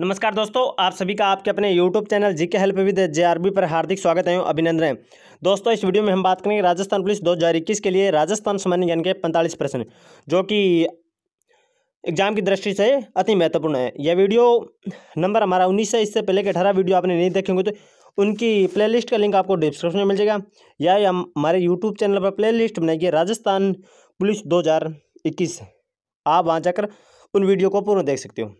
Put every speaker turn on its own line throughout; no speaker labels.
नमस्कार दोस्तों आप सभी का आपके अपने यूट्यूब चैनल जी के हेल्प विद जे पर हार्दिक स्वागत है अभिनंदन है दोस्तों इस वीडियो में हम बात करेंगे राजस्थान पुलिस दो के लिए राजस्थान सामान्य ज्ञान के पैंतालीस प्रश्न जो कि एग्जाम की दृष्टि से अति महत्वपूर्ण है यह वीडियो नंबर हमारा उन्नीस है इससे पहले के अठारह वीडियो आपने नहीं देखेंगे तो उनकी प्लेलिस्ट का लिंक आपको डिस्क्रिप्शन में मिल जाएगा या हमारे यूट्यूब चैनल पर प्लेलिस्ट लिस्ट बनाइए राजस्थान पुलिस 2021 आप वहाँ जाकर उन वीडियो को पूर्ण देख सकते हो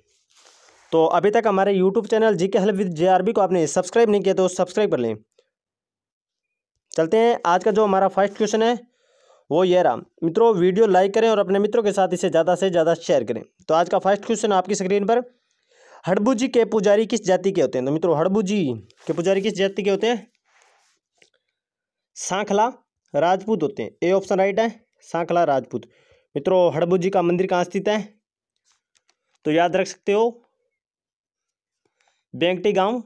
तो अभी तक हमारे यूट्यूब चैनल जी के हेल्प विद जे को आपने सब्सक्राइब नहीं किया तो सब्सक्राइब कर लें चलते हैं आज का जो हमारा फर्स्ट क्वेश्चन है वो ये रहा मित्रों वीडियो लाइक करें और अपने मित्रों के साथ इसे ज़्यादा से ज़्यादा शेयर करें तो आज का फर्स्ट क्वेश्चन आपकी स्क्रीन पर हड़बू के पुजारी किस जाति के होते हैं तो मित्रों हड़बू के पुजारी किस जाति के होते हैं सांखला राजपूत होते हैं ए ऑप्शन राइट है सांखला राजपूत मित्रों हड़बू का मंदिर कहाँ स्थित है तो याद रख सकते हो बैंकटी गांव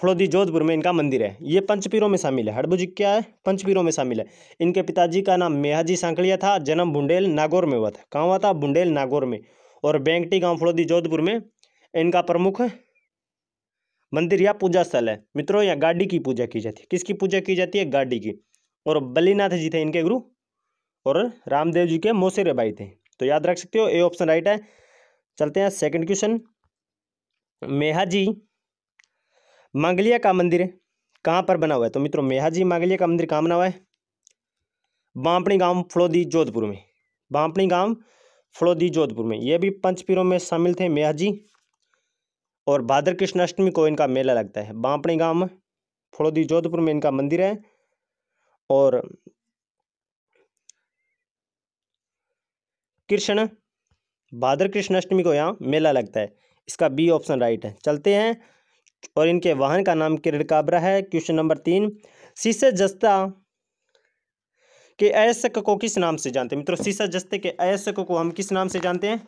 फड़ोदी जोधपुर में इनका मंदिर है ये पंचपीरों में शामिल है हड़बुज क्या है पंचपीरों में शामिल है इनके पिताजी का नाम मेहाजी सांकड़िया था जन्म बुंडेल नागौर में हुआ था कहाँ हुआ था बुंडेल नागौर में और बैंकटी गांव फड़ोदी जोधपुर में इनका प्रमुख मंदिर या पूजा स्थल है मित्रों यहाँ गाड़ी की पूजा की जाती है किसकी पूजा की जाती है गाड़ी की और बलीनाथ जी थे इनके गुरु और रामदेव जी के मौसेरे भाई थे तो याद रख सकते हो ए ऑप्शन राइट है चलते हैं सेकंड क्वेश्चन मेहा जी मांगलिया का मंदिर कहाँ पर बना हुआ है तो मित्रों मेहाजी मांगलिया का मंदिर कहाँ बना हुआ है बांपणी गांव फलोदी जोधपुर में बांपणी गांव फलोदी जोधपुर में ये भी पंचपीरों में शामिल थे मेहाजी और भाद्र कृष्णाष्टमी को इनका मेला लगता है बांपणी गांव फलोदी जोधपुर में इनका मंदिर है और कृष्ण भाद्र कृष्णाष्टमी को यहाँ मेला लगता है इसका बी ऑप्शन राइट है चलते हैं और इनके वाहन का नाम किरण काबरा है क्वेश्चन नंबर तीन शीशे जस्ता के अयस्क को किस नाम से जानते हैं मित्रों सीसा जस्ते के अयस्क को हम किस नाम से जानते हैं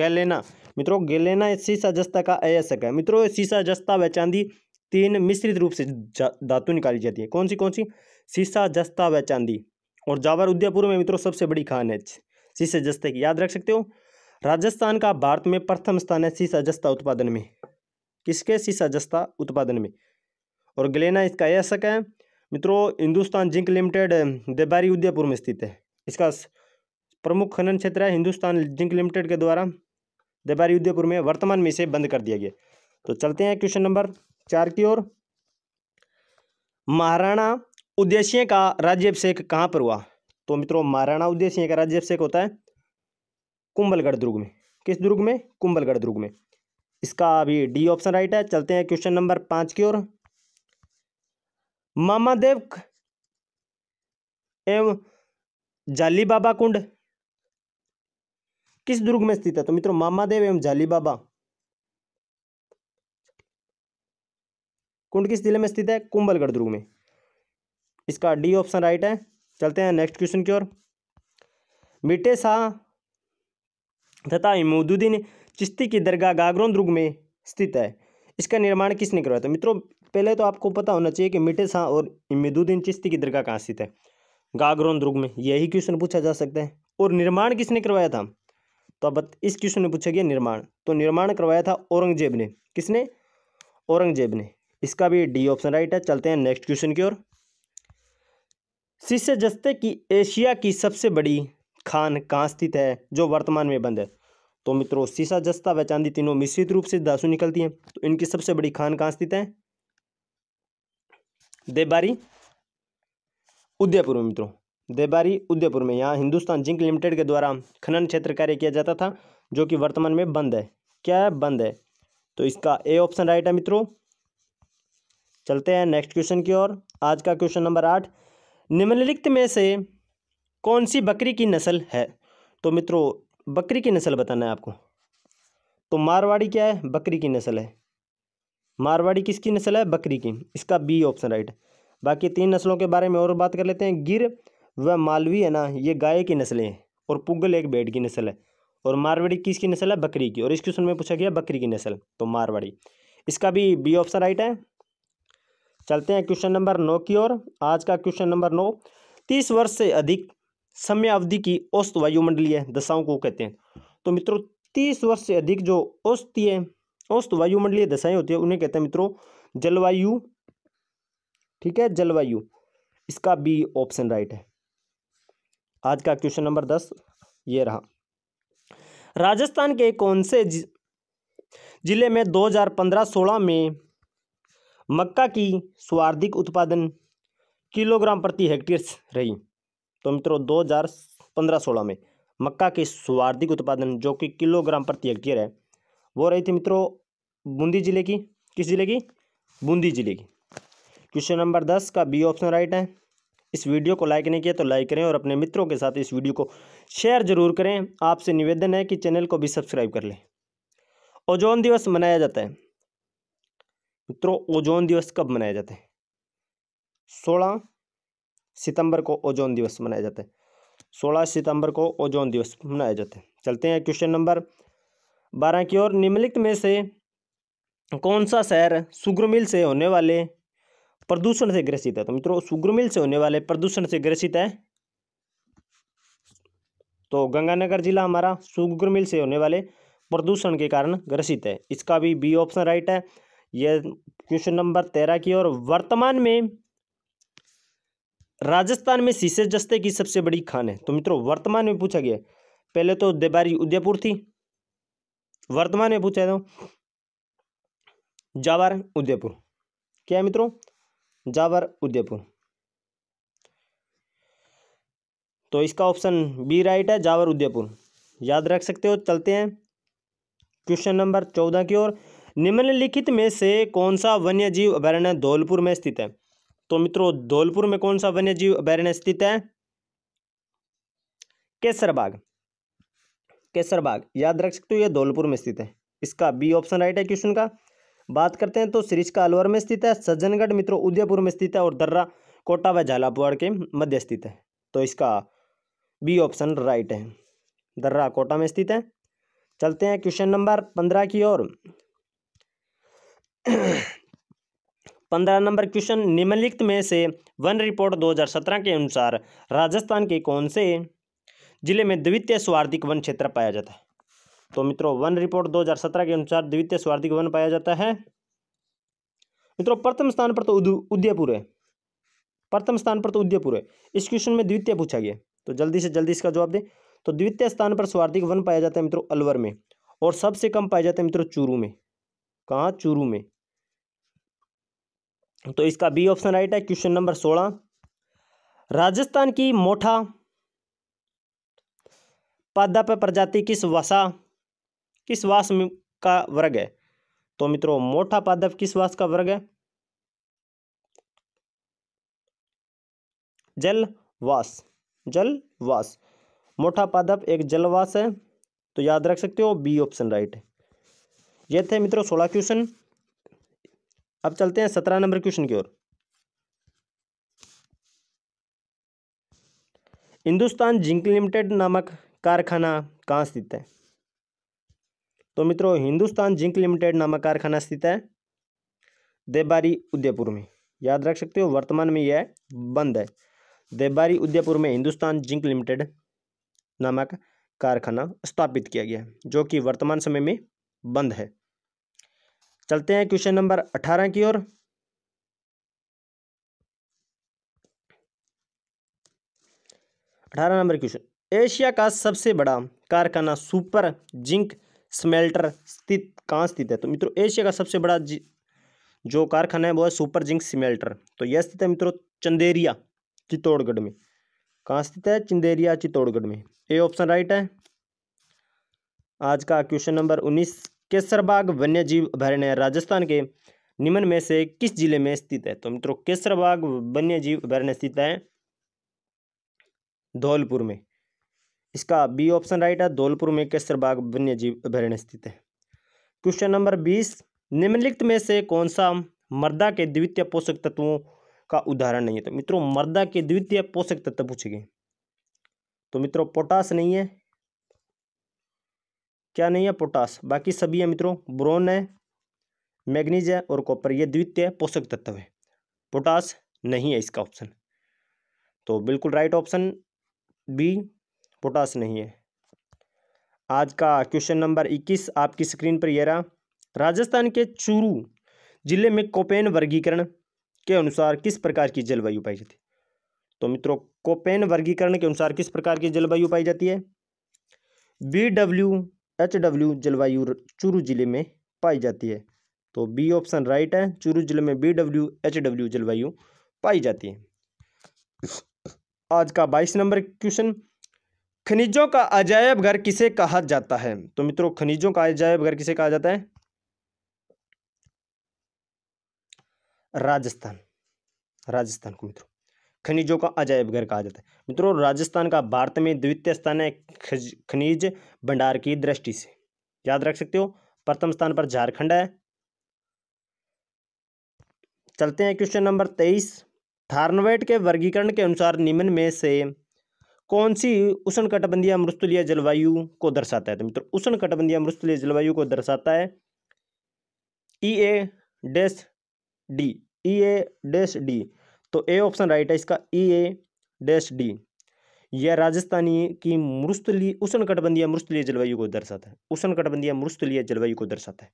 गैलेना मित्रों गैलेना सीसा जस्ता का अयस्क है मित्रों सीसा जस्ता व चांदी तीन मिश्रित रूप से धातु निकाली जाती है कौन सी कौन सी सीसा जस्ता व चांदी और जावर उदयपुर में मित्रों सबसे बड़ी खान है सीसा जस्ते की याद रख सकते हो राजस्थान का भारत में प्रथम स्थान है सीसा जस्ता उत्पादन में किसके सीसा जस्ता उत्पादन में और गलेना इसका यह शक है मित्रों हिंदुस्तान जिंक लिमिटेड देबारी उदयपुर में स्थित है इसका प्रमुख खनन क्षेत्र है हिंदुस्तान जिंक लिमिटेड के द्वारा देबारी उदयपुर में वर्तमान में इसे बंद कर दिया गया तो चलते हैं क्वेश्चन नंबर चार की ओर महाराणा उद्देश्य का राज्यभिषेक कहाँ पर हुआ तो मित्रों महाराणा उद्देश्य का राज्यभिषेक होता है कुंभलगढ़ दुर्ग में किस दुर्ग में कुंभलगढ़ दुर्ग में इसका अभी डी ऑप्शन राइट है चलते हैं क्वेश्चन नंबर पांच की ओर मामादेव एवं जाली बाबा कुंड किस दुर्ग में स्थित है तो मित्रों मामादेव एवं जाली बाबा कुंड किस जिले में स्थित है कुंभलगढ़ दुर्ग में इसका डी ऑप्शन राइट है चलते हैं नेक्स्ट क्वेश्चन की ओर मिटे शाह तथा इमोदुद्दीन चिश्ती की दरगाह गागरों दुर्ग में स्थित है इसका निर्माण किसने करवाया था मित्रों पहले तो आपको पता होना चाहिए कि मिठे शाह और इमोदुद्दीन चिश्ती की दरगाह कहाँ स्थित है गागरों दुर्ग में यही क्वेश्चन पूछा जा सकता है और निर्माण किसने करवाया था तो अब इस क्वेश्चन में पूछा गया निर्माण तो निर्माण करवाया था औरंगजेब ने किसने औरंगजेब ने इसका भी डी ऑप्शन राइट है चलते हैं नेक्स्ट क्वेश्चन की ओर शिष्य जस्ते की एशिया की सबसे बड़ी खान कहाँ स्थित है जो वर्तमान में बंद है तो मित्रों सीसा जस्ता व चांदी तीनों मिश्रित रूप से धासु निकलती हैं तो इनकी सबसे बड़ी खान कहाँ स्थित है देबारी उदयपुर में मित्रों देबारी उदयपुर में यहाँ हिंदुस्तान जिंक लिमिटेड के द्वारा खनन क्षेत्र कार्य किया जाता था जो कि वर्तमान में बंद है क्या है बंद है तो इसका ए ऑप्शन राइट है मित्रों चलते हैं नेक्स्ट क्वेश्चन की ओर आज का क्वेश्चन नंबर आठ निम्नलिखित में से कौन सी बकरी की नस्ल है तो मित्रों बकरी की नस्ल बताना है आपको तो मारवाड़ी क्या है बकरी की नस्ल है मारवाड़ी किसकी नस्ल है बकरी की इसका बी ऑप्शन राइट बाकी तीन नस्लों के बारे में और बात कर लेते हैं गिर व मालवी है ना ये गाय की नस्लें हैं और पुगल एक बेड की नस्ल है और मारवाड़ी किसकी नस्ल है बकरी की और इस क्वेश्चन में पूछा गया बकरी की नस्ल तो मारवाड़ी इसका भी बी ऑप्शन राइट है चलते हैं क्वेश्चन नंबर नौ की ओर आज का क्वेश्चन नंबर नौ तीस वर्ष से अधिक समय अवधि की औसत वायुमंडलीय दशाओं को कहते हैं तो मित्रों तीस वर्ष से अधिक जो औसतीय औसत वायुमंडलीय दशाएं होती है उन्हें कहते हैं मित्रों जलवायु ठीक है जलवायु इसका बी ऑप्शन राइट है आज का क्वेश्चन नंबर दस ये रहा राजस्थान के कौन से जिले में 2015-16 में मक्का की सर्वाधिक उत्पादन किलोग्राम प्रति हेक्टेयर रही तो मित्रों दो हज़ार पंद्रह सोलह में मक्का के स्वार्थिक उत्पादन जो कि किलोग्राम प्रति हेक्टेयर है वो रही थी मित्रों बूंदी जिले की किस जिले की बूंदी जिले की क्वेश्चन नंबर दस का बी ऑप्शन राइट है इस वीडियो को लाइक नहीं किया तो लाइक करें और अपने मित्रों के साथ इस वीडियो को शेयर जरूर करें आपसे निवेदन है कि चैनल को भी सब्सक्राइब कर लें ओजोन दिवस मनाया जाता है मित्रों ओजोन दिवस कब मनाया जाता है सोलह सितंबर को ओजोन दिवस मनाया जाता है सोलह सितंबर को ओजोन दिवस मनाया जाता है चलते हैं क्वेश्चन नंबर बारह की ओर निम्नलिखित में से कौन सा शहर सुगर मिल से होने वाले प्रदूषण से ग्रसित है तो मित्रों सुगर मिल से होने वाले प्रदूषण से ग्रसित है तो गंगानगर जिला हमारा सुग्रमिल मिल से होने वाले प्रदूषण के कारण ग्रसित है इसका भी बी ऑप्शन राइट है यह क्वेश्चन नंबर तेरह की और वर्तमान में राजस्थान में शीशे जस्ते की सबसे बड़ी खान है तो मित्रों वर्तमान में पूछा गया पहले तो देबारी उदयपुर थी वर्तमान में पूछा था जावर उदयपुर क्या है मित्रों जावर उदयपुर तो इसका ऑप्शन बी राइट है जावर उदयपुर याद रख सकते हो चलते हैं क्वेश्चन नंबर चौदह की ओर निम्नलिखित में से कौन सा वन्य जीव अभ्यारण्य धौलपुर में स्थित है तो मित्रों धौलपुर में कौन सा वन्य जीव अभ्यारण्य स्थित है केसरबाग केसरबाग याद रख सकते हो यह धौलपुर में स्थित है इसका बी ऑप्शन राइट है क्वेश्चन का बात करते हैं तो सिरिज का अलवर में स्थित है सज्जनगढ़ मित्रों उदयपुर में स्थित है और दर्रा कोटा व झालापुआड़ के मध्य स्थित है तो इसका बी ऑप्शन राइट है दर्रा कोटा में स्थित है चलते हैं क्वेश्चन नंबर पंद्रह की ओर पंद्रह नंबर क्वेश्चन निम्नलिखित में से वन रिपोर्ट 2017 के अनुसार राजस्थान के कौन से जिले में द्वितीय स्वार्थिक वन क्षेत्र पाया जाता है तो मित्रों वन रिपोर्ट 2017 के अनुसार द्वितीय स्वार्थिक वन पाया जाता है मित्रों प्रथम स्थान पर तो उदयपुर है प्रथम स्थान पर तो उदयपुर है इस क्वेश्चन में द्वितीय पूछा गया तो जल्दी से जल्दी इसका जवाब दें तो द्वितीय स्थान पर स्वार्थिक वन पाया जाता है मित्रों अलवर में और सबसे कम पाया जाता है मित्रों चूरू में कहाँ चूरू में तो इसका बी ऑप्शन राइट है क्वेश्चन नंबर सोलह राजस्थान की मोठा पादप प्रजाति किस वसा किस वास का वर्ग है तो मित्रों मोठा पादप किस वास का वर्ग है जल वास जल वास मोठा पादप एक जलवास है तो याद रख सकते हो बी ऑप्शन राइट है ये थे मित्रों सोलह क्वेश्चन अब चलते हैं सत्रह नंबर क्वेश्चन की ओर हिंदुस्तान जिंक लिमिटेड नामक कारखाना कहाँ स्थित है तो मित्रों हिंदुस्तान जिंक लिमिटेड नामक कारखाना स्थित है देबारी उदयपुर में याद रख सकते हो वर्तमान में यह बंद है देबारी उदयपुर में हिंदुस्तान जिंक लिमिटेड नामक कारखाना स्थापित किया गया है जो कि वर्तमान समय में बंद है चलते हैं क्वेश्चन नंबर अठारह की ओर अठारह नंबर क्वेश्चन एशिया का सबसे बड़ा कारखाना सुपर जिंक स्मेल्टर स्थित कहाँ स्थित है तो मित्रों एशिया का सबसे बड़ा जो कारखाना है वो है सुपर जिंक स्मेल्टर तो यह स्थित है मित्रों चंदेरिया चित्तौड़गढ़ में कहाँ स्थित है चंदेरिया चित्तौड़गढ़ में ए ऑप्शन राइट है आज का क्वेश्चन नंबर उन्नीस केसरबाग वन्यजीव अभ्यारण्य राजस्थान के निम्न में से किस जिले में स्थित है तो मित्रों केसरबाग वन्यजीव अभ्यारण्य स्थित है धौलपुर में इसका बी ऑप्शन राइट है धौलपुर में केसरबाग वन्यजीव अभ्यारण्य स्थित है क्वेश्चन नंबर बीस निम्नलिखित में से कौन सा मर्दा के द्वितीय पोषक तत्वों का उदाहरण नहीं है तो मित्रों मर्दा के द्वितीय पोषक तत्व पूछे गए तो मित्रों पोटास नहीं है क्या नहीं है पोटास बाकी सभी है मित्रों ब्रोन है मैग्नीज है और कॉपर ये द्वितीय पोषक तत्व है पोटास नहीं है इसका ऑप्शन तो बिल्कुल राइट ऑप्शन बी पोटास नहीं है आज का क्वेश्चन नंबर इक्कीस आपकी स्क्रीन पर यह रहा राजस्थान के चूरू जिले में कोपेन वर्गीकरण के अनुसार किस प्रकार की जलवायु पाई जाती है तो मित्रों कोपेन वर्गीकरण के अनुसार किस प्रकार की जलवायु पाई जाती है बी डब्ल्यू एच डब्ल्यू जलवायु चूरू जिले में पाई जाती है तो बी ऑप्शन राइट है चूरू जिले में बी डब्ल्यू एच डब्ल्यू जलवायु पाई जाती है आज का बाईस नंबर क्वेश्चन खनिजों का अजायब घर किसे कहा जाता है तो मित्रों खनिजों का अजायब घर किसे कहा जाता है राजस्थान राजस्थान को मित्रों खनिजों का अजायब घर कहा जाता है मित्रों राजस्थान का भारत में द्वितीय स्थान है खनिज भंडार की दृष्टि से याद रख सकते हो प्रथम स्थान पर झारखंड है चलते हैं क्वेश्चन नंबर तेईस थार्नवेट के वर्गीकरण के अनुसार निम्न में से कौन सी उष्ण कटबंधीय मृस्तुलीय जलवायु को दर्शाता है तो मित्रों उष्ण कटबंधीय मृस्तुलीय जलवायु को दर्शाता है E A dash D E A dash D तो ए ऑप्शन राइट है इसका ई ए डैश डी यह राजस्थानी की मुरुस्तली उष्ण कटबंधीय मरुस्थलीय जलवायु को दर्शाता है उष्ण कटबंधीय मरुस्थलीय जलवायु को दर्शाता है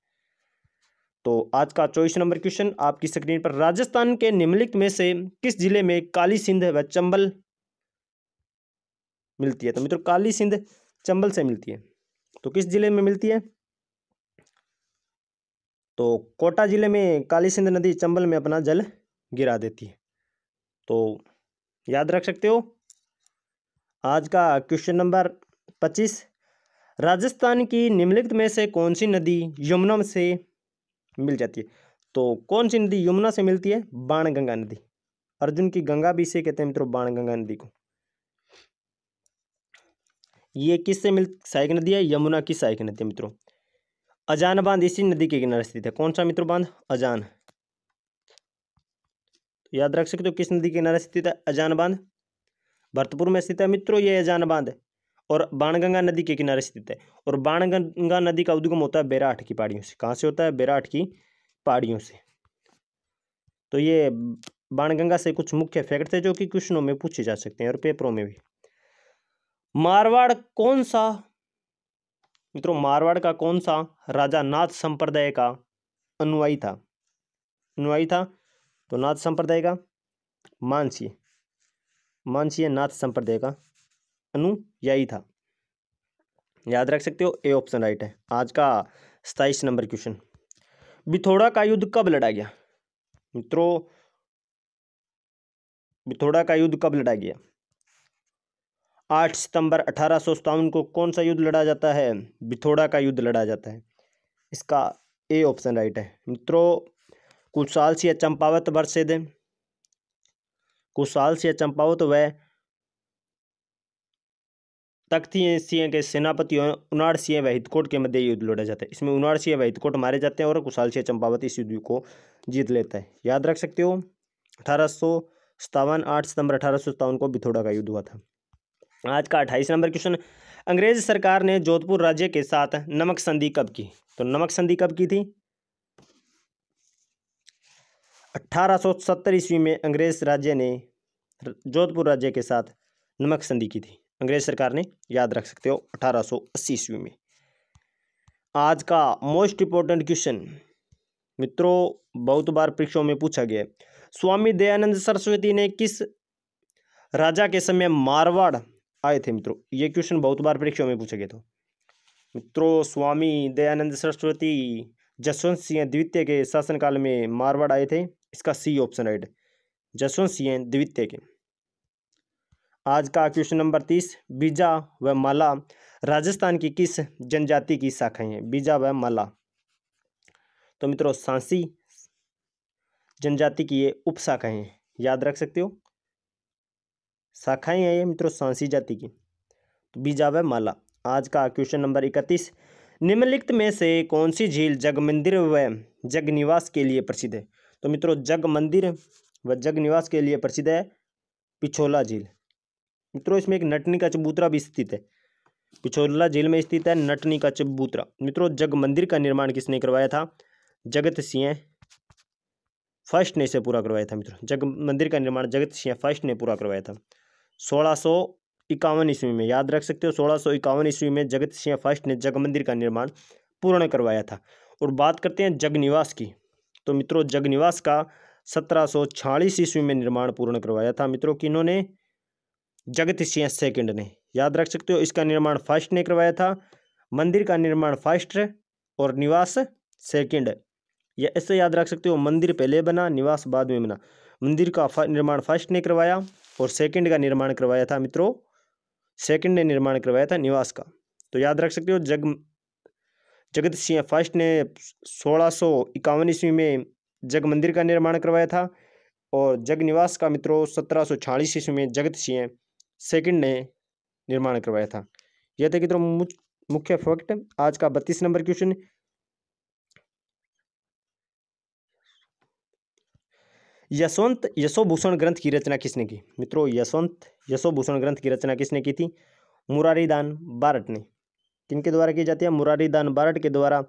तो आज का चौबीस नंबर क्वेश्चन आपकी स्क्रीन पर राजस्थान के निम्नलिखित में से किस जिले में काली सिंध व चंबल मिलती है तो मित्रों काली सिंध चंबल से मिलती है तो किस जिले में मिलती है तो कोटा जिले में काली सिंध नदी चंबल में अपना जल गिरा देती है तो याद रख सकते हो आज का क्वेश्चन नंबर पच्चीस राजस्थान की निम्नलिखित में से कौन सी नदी यमुना से मिल जाती है तो कौन सी नदी यमुना से मिलती है बाणगंगा नदी अर्जुन की गंगा भी इसे कहते हैं मित्रों बाणगंगा नदी को ये किससे मिल सहायक नदी है यमुना की सहायक नदी है मित्रों अजान बांध इसी नदी के किनारे स्थित है कौन सा मित्रों बांध अजान याद रख सकते हो किस नदी के किनारे स्थित है अजान बांध भरतपुर में स्थित है मित्रों ये अजान बांध और बाणगंगा नदी के किनारे स्थित है और बाणगंगा नदी का उद्गम होता है बेराहट की पहाड़ियों से कहाँ से होता है बेराठ की पहाड़ियों से तो ये बाणगंगा से कुछ मुख्य फैक्ट थे जो कि क्वेश्चनों में पूछे जा सकते हैं और पेपरों में भी मारवाड़ कौन सा मित्रों मारवाड़ का कौन सा राजा नाथ संप्रदाय का अनुयायी था अनुयायी था तो नाथ संप्रदाय का मानसीय मानसीय नाथ संप्रदाय का अनुयायी था याद रख सकते हो ए ऑप्शन राइट है आज का सताइस नंबर क्वेश्चन बिथोड़ा का युद्ध कब लड़ा गया मित्रों बिथोड़ा का युद्ध कब लड़ा गया आठ सितंबर अठारह को कौन सा युद्ध लड़ा जाता है बिथोड़ा का युद्ध लड़ा जाता है इसका ए ऑप्शन राइट है मित्रों कुशाल से चंपावत वर्षिद कुशाल से चंपावत व तख्ती सिंह के सेनापति उनाड़ सिंह व हितकोट के मध्य युद्ध लड़ा जाता है इसमें उनाड़ सिंह व हितकोट मारे जाते हैं और कुशाल सिंह चंपावत इस युद्ध को जीत लेता है याद रख सकते हो अठारह सौ सतावन आठ सितंबर अठारह सौ सतावन को बिथोड़ा का युद्ध हुआ था आज का अट्ठाईस नंबर क्वेश्चन अंग्रेज सरकार ने जोधपुर राज्य के साथ नमक संधि कब की तो नमक संधि कब की थी अट्ठारह ईस्वी में अंग्रेज राज्य ने जोधपुर राज्य के साथ नमक संधि की थी अंग्रेज सरकार ने याद रख सकते हो 1880 ईस्वी में आज का मोस्ट इंपॉर्टेंट क्वेश्चन मित्रों बहुत बार परीक्षाओं में पूछा गया स्वामी दयानंद सरस्वती ने किस राजा के समय मारवाड़ आए थे मित्रों ये क्वेश्चन बहुत बार परीक्षाओं में पूछा गया था मित्रों स्वामी दयानंद सरस्वती जसवंत सिंह द्वितीय के शासनकाल में मारवाड़ आए थे इसका C option right Jaswant Singh द्वितीय के आज का क्वेश्चन नंबर तीस बीजा व माला राजस्थान की किस जनजाति की शाखाएं हैं बीजा व माला तो मित्रों सांसी जनजाति की ये उप शाखाएं याद रख सकते हो शाखाएं हैं ये मित्रों सांसी जाति की तो बीजा व माला आज का क्वेश्चन नंबर इकतीस निम्नलिखित में से कौन सी झील जग मंदिर व जग निवास के लिए प्रसिद्ध है तो मित्रों जग मंदिर व जग निवास के लिए प्रसिद्ध है पिछोला झील मित्रों इसमें एक नटनी का चबूतरा भी स्थित है पिछोला झील में स्थित है नटनी का चबूतरा मित्रों जग मंदिर का निर्माण किसने करवाया था जगत सिंह फर्स्ट ने इसे पूरा करवाया था मित्रों जग मंदिर का निर्माण जगत सिंह फर्स्ट ने पूरा करवाया था सोलह सौ इक्यावन ईस्वी में याद रख सकते हो सोलह सौ इक्यावन ईस्वी में जगत सिंह फर्स्ट ने जग मंदिर का निर्माण पूर्ण करवाया था और बात करते हैं जग निवास की तो मित्रों जगनिवास का सत्रह सौ छियालीस ईस्वी में निर्माण पूर्ण करवाया था मित्रों इन्होंने जगत सिंह सेकंड ने याद रख सकते हो इसका निर्माण फर्स्ट ने करवाया था मंदिर का निर्माण फर्स्ट और निवास सेकंड या ऐसे याद रख सकते हो मंदिर पहले बना निवास बाद में बना मंदिर का निर्माण फर्स्ट ने करवाया और सेकंड का निर्माण करवाया था मित्रों सेकंड ने निर्माण करवाया था निवास का तो याद रख सकते हो जग जगत सिंह फर्स्ट ने सोलह सौ इक्यावन ईस्वी में जग मंदिर का निर्माण करवाया था और जग निवास का मित्रों सत्रह सौ छियालीस ईस्वी में जगत सिंह सेकंड ने निर्माण करवाया था यह था मित्रों मुख्य फैक्ट आज का बत्तीस नंबर क्वेश्चन यशवंत यशोभूषण ग्रंथ की रचना किसने की मित्रों यशवंत यशोभूषण ग्रंथ की रचना किसने की थी मुरारीदान बारट ने किनके द्वारा की जाती है मुरारी दान बारट के द्वारा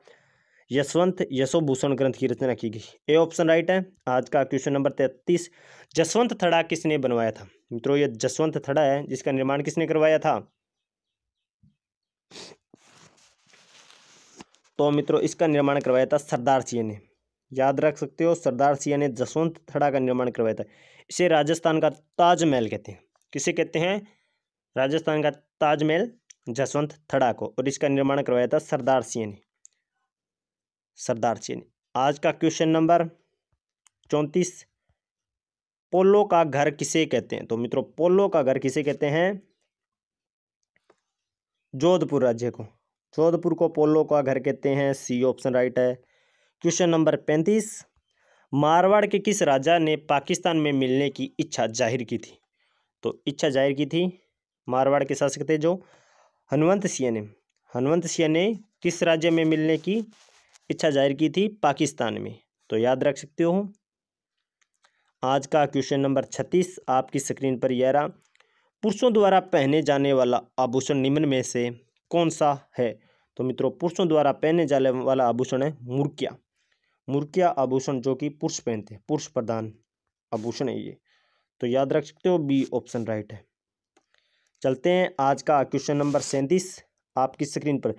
यशवंत यशोभूषण ग्रंथ की रचना की गई ए ऑप्शन राइट है आज का क्वेश्चन नंबर तैतीस जसवंत थड़ा किसने बनवाया था मित्रों ये जसवंत थड़ा है जिसका निर्माण किसने करवाया था तो मित्रों इसका निर्माण करवाया था सरदार सिंह ने याद रख सकते हो सरदार सिंह ने जसवंत थड़ा का निर्माण करवाया था इसे राजस्थान का ताजमहल कहते हैं किसे कहते हैं राजस्थान का ताजमहल जसवंत थड़ा को और इसका निर्माण करवाया था सरदार सिंह ने सरदार सिंह ने आज का क्वेश्चन नंबर चौंतीस पोलो का घर किसे कहते हैं तो मित्रों पोलो का घर किसे कहते हैं जोधपुर राज्य को जोधपुर को पोलो का घर कहते हैं सी ऑप्शन राइट है क्वेश्चन नंबर पैंतीस मारवाड़ के किस राजा ने पाकिस्तान में मिलने की इच्छा जाहिर की थी तो इच्छा जाहिर की थी मारवाड़ के शासक थे जो हनुमंत सिंह ने हनुमंत सिंह ने किस राज्य में मिलने की इच्छा जाहिर की थी पाकिस्तान में तो याद रख सकते हो आज का क्वेश्चन नंबर छत्तीस आपकी स्क्रीन पर यह रहा पुरुषों द्वारा पहने जाने वाला आभूषण निम्न में से कौन सा है तो मित्रों पुरुषों द्वारा पहने जाने वाला आभूषण है मुर्किया मुर्किया आभूषण जो कि पुरुष पहनते हैं पुरुष प्रधान आभूषण है ये तो याद रख सकते हो बी ऑप्शन राइट है चलते हैं आज का क्वेश्चन नंबर सैंतीस आपकी स्क्रीन पर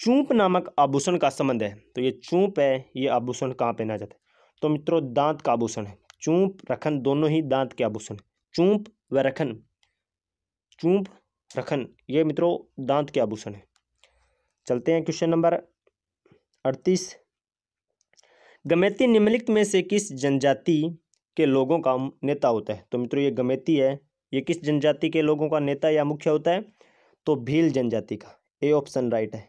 चूप नामक आभूषण का संबंध है तो ये चूप है ये आभूषण कहाँ पहना जाता है तो मित्रों दांत का आभूषण है चूप रखन दोनों ही दांत के आभूषण चूप व रखन चूप रखन ये मित्रों दांत के आभूषण है चलते हैं क्वेश्चन नंबर अड़तीस गमेती निम्नलिखित में से किस जनजाति के लोगों का नेता होता है तो मित्रों ये गमेती है ये किस जनजाति के लोगों का नेता या मुख्य होता है तो भील जनजाति का ए ऑप्शन राइट है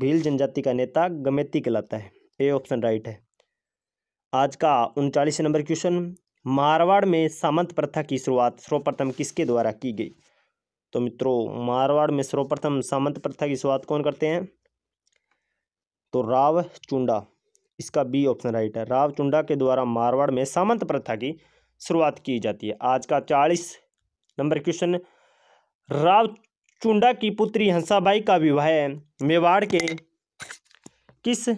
भील जनजाति का नेता गमेती कहलाता है ए ऑप्शन राइट है आज का उनचालीस नंबर क्वेश्चन मारवाड़ में सामंत प्रथा की शुरुआत सर्वप्रथम किसके द्वारा की गई तो मित्रों मारवाड़ में सर्वप्रथम सामंत प्रथा की शुरुआत कौन करते हैं तो राव चुंडा इसका बी ऑप्शन राइट है राव चुंडा के द्वारा मारवाड़ में सामंत प्रथा की शुरुआत की जाती है आज का चालीस नंबर क्वेश्चन राव चुंडा की पुत्री हंसाबाई का विवाह मेवाड़ के किस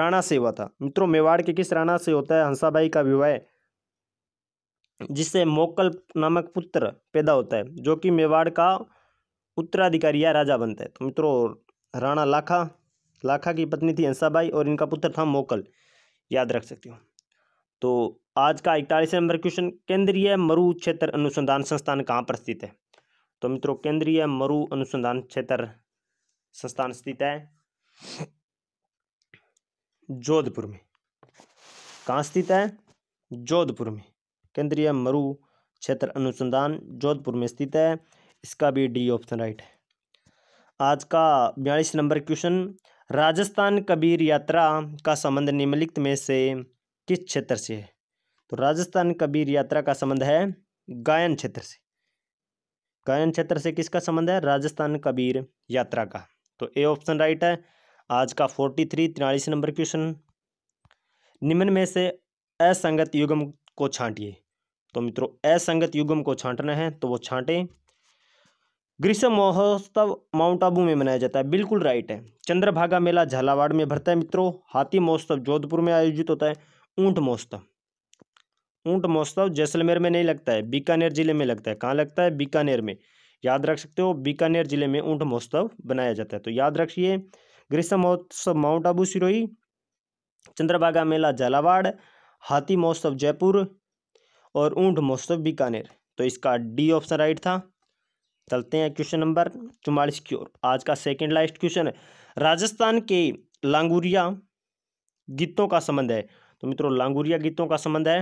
राणा से हुआ था मित्रों मेवाड़ के किस राणा से होता है हंसाबाई का विवाह जिससे मोकल नामक पुत्र पैदा होता है जो कि मेवाड़ का उत्तराधिकारी या राजा बनता है तो मित्रों राणा लाखा लाखा की पत्नी थी हंसाबाई और इनका पुत्र था मोकल याद रख सकते हो तो आज का इकतालीस नंबर क्वेश्चन केंद्रीय मरु क्षेत्र अनुसंधान संस्थान कहाँ पर स्थित है तो मित्रों केंद्रीय मरु अनुसंधान क्षेत्र संस्थान स्थित है जोधपुर में कहाँ स्थित है जोधपुर में केंद्रीय मरु क्षेत्र अनुसंधान जोधपुर में स्थित है इसका भी डी ऑप्शन राइट है आज का बयालीस नंबर क्वेश्चन राजस्थान कबीर यात्रा का संबंध निम्नलिखित में से किस क्षेत्र से है तो राजस्थान कबीर यात्रा का संबंध है गायन क्षेत्र से गायन क्षेत्र से किसका संबंध है राजस्थान कबीर यात्रा का तो ए ऑप्शन राइट है आज का फोर्टी थ्री तिरालीस नंबर क्वेश्चन निम्न में से असंगत युगम को छांटिए तो मित्रों असंगत युगम को छांटना है तो वो छांटे ग्रीष्म महोत्सव माउंट आबू में मनाया जाता है बिल्कुल राइट है चंद्रभागा मेला झालावाड़ में भरता है मित्रों हाथी महोत्सव जोधपुर में आयोजित होता है ऊंट महोत्सव ऊंट महोत्सव जैसलमेर में नहीं लगता है बीकानेर जिले में लगता है कहाँ लगता है बीकानेर में याद रख सकते हो बीकानेर जिले में ऊंट महोत्सव बनाया जाता है तो याद रखिए ग्रीष्म महोत्सव माउंट आबू सिरोही चंद्रभागा मेला झालावाड़ हाथी महोत्सव जयपुर और ऊंट महोत्सव बीकानेर तो इसका डी ऑप्शन राइट था चलते हैं क्वेश्चन नंबर चुमालीस की ओर आज का सेकेंड लास्ट क्वेश्चन है राजस्थान के लांगुरिया गीतों का संबंध है तो मित्रों लांगुरिया गीतों का संबंध है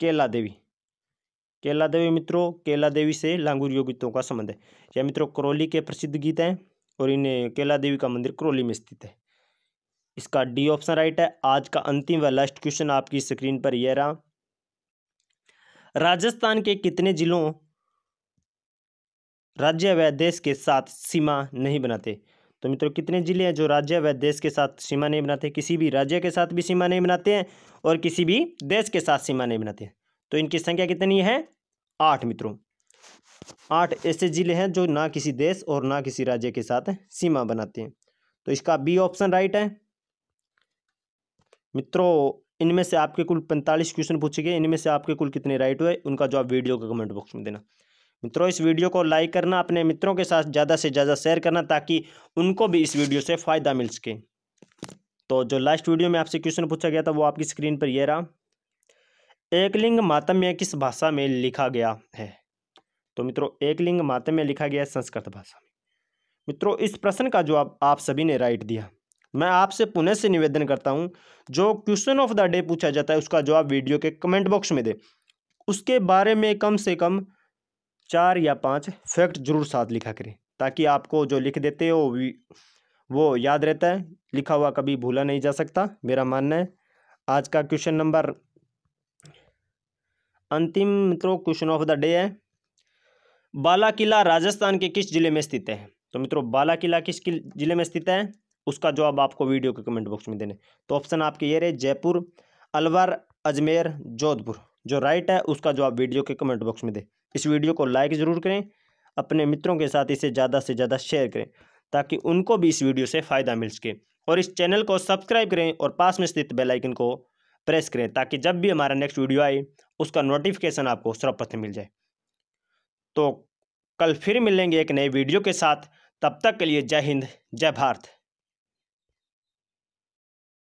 केला देवी केला देवी मित्रों केला देवी से लांगुर गीतों का संबंध है यह मित्रों करौली के प्रसिद्ध गीत हैं और इन्हें केला देवी का मंदिर करौली में स्थित है इसका डी ऑप्शन राइट है आज का अंतिम व लास्ट क्वेश्चन आपकी स्क्रीन पर यह रहा राजस्थान के कितने जिलों राज्य व देश के साथ सीमा नहीं बनाते तो मित्रों कितने ज़िले हैं जो राज्य व देश के साथ सीमा नहीं बनाते किसी भी राज्य के साथ भी सीमा नहीं बनाते हैं और किसी भी देश के साथ सीमा नहीं बनाते तो इनकी संख्या कितनी है आठ मित्रों आठ ऐसे ज़िले हैं जो ना किसी देश और ना किसी राज्य के साथ सीमा बनाते हैं तो इसका बी ऑप्शन राइट है मित्रों इनमें से आपके कुल पैंतालीस क्वेश्चन पूछे गए इनमें से आपके कुल कितने राइट हुए उनका जवाब वीडियो का कमेंट बॉक्स में देना मित्रों इस वीडियो को लाइक करना अपने मित्रों के साथ ज़्यादा से ज़्यादा शेयर करना ताकि उनको भी इस वीडियो से फ़ायदा मिल सके तो जो लास्ट वीडियो में आपसे क्वेश्चन पूछा गया था वो आपकी स्क्रीन पर यह रहा एकलिंग मातम्य किस भाषा में लिखा गया है तो मित्रों एकलिंग मातम्य लिखा गया है संस्कृत भाषा में मित्रों इस प्रश्न का जवाब आप सभी ने राइट दिया मैं आपसे पुनः से निवेदन करता हूं जो क्वेश्चन ऑफ द डे पूछा जाता है उसका जवाब वीडियो के कमेंट बॉक्स में दे उसके बारे में कम से कम चार या पाँच फैक्ट जरूर साथ लिखा करें ताकि आपको जो लिख देते हो वो याद रहता है लिखा हुआ कभी भूला नहीं जा सकता मेरा मानना है आज का क्वेश्चन नंबर अंतिम मित्रों क्वेश्चन ऑफ द डे है बाला किला राजस्थान के किस जिले में स्थित है तो मित्रों बाला किला किस जिले में स्थित है उसका जवाब आपको वीडियो के कमेंट बॉक्स में देने तो ऑप्शन आपके ये रहे जयपुर अलवर अजमेर जोधपुर जो राइट है उसका जवाब वीडियो के कमेंट बॉक्स में दे इस वीडियो को लाइक ज़रूर करें अपने मित्रों के साथ इसे ज़्यादा से ज़्यादा शेयर करें ताकि उनको भी इस वीडियो से फ़ायदा मिल सके और इस चैनल को सब्सक्राइब करें और पास में स्थित बेल आइकन को प्रेस करें ताकि जब भी हमारा नेक्स्ट वीडियो आए उसका नोटिफिकेशन आपको सर्वप्रथम मिल जाए तो कल फिर मिलेंगे एक नए वीडियो के साथ तब तक के लिए जय हिंद जय भारत